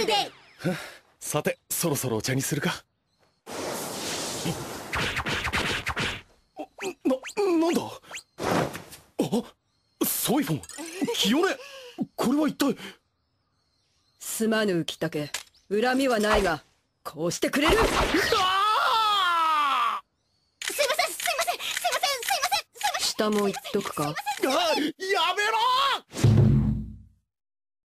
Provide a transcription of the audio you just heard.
フルデさてそろそろお茶にするかな、なんだあソイフォンキヨレこれは一体すまぬタケ恨みはないがこうしてくれるあすいませんすいませんすいませんすいません下も言っとくかあや